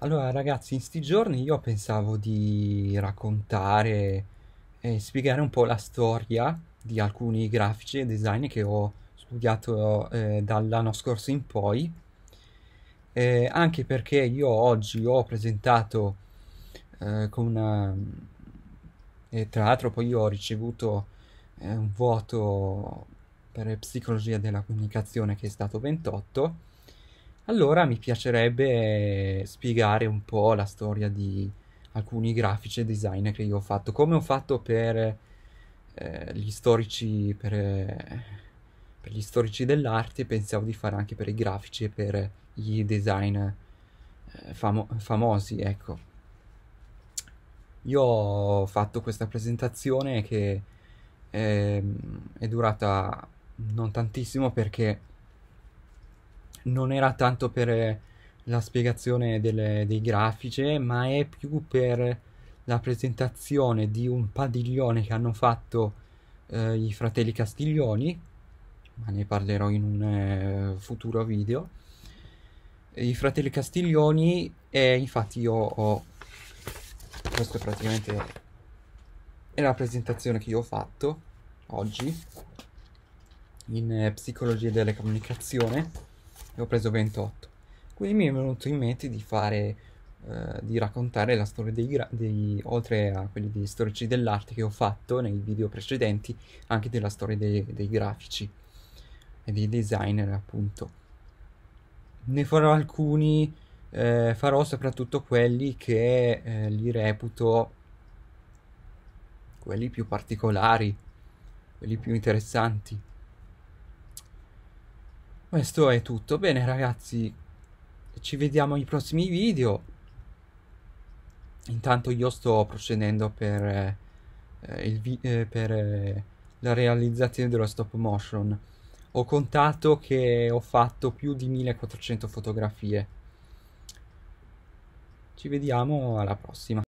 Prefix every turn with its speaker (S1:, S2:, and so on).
S1: Allora, ragazzi, in sti giorni io pensavo di raccontare e spiegare un po' la storia di alcuni grafici e design che ho studiato eh, dall'anno scorso in poi, eh, anche perché io oggi ho presentato eh, con una... Eh, e tra l'altro poi ho ricevuto eh, un voto per psicologia della comunicazione che è stato 28 allora mi piacerebbe spiegare un po' la storia di alcuni grafici e design che io ho fatto, come ho fatto per eh, gli storici per, eh, per, gli storici dell'arte, pensavo di fare anche per i grafici e per gli design eh, famo- famosi, ecco. Io ho fatto questa presentazione che è, ehm, è durata non tantissimo perché non era tanto per eh, la spiegazione delle, dei grafici, ma è più per la presentazione di un padiglione che hanno fatto eh, i fratelli Castiglioni, ma ne parlerò in un eh, futuro video. I fratelli Castiglioni e infatti io ho questo praticamente è la presentazione che io ho fatto oggi in eh, psicologia delle comunicazioni e ho preso 28. Quindi mi è venuto in mente di fare, eh, di raccontare la storia dei, gra- dei, oltre a quelli di storici dell'arte che ho fatto nei video precedenti, anche della storia dei, dei grafici e dei designer appunto. Ne farò alcuni, eh, farò soprattutto quelli che eh, li reputo quelli più particolari, quelli più interessanti questo è tutto. Bene ragazzi, ci vediamo ai prossimi video. Intanto io sto procedendo per, eh, vi- eh, per eh, la realizzazione dello stop motion. Ho contato che ho fatto più di 1400 fotografie. Ci vediamo alla prossima.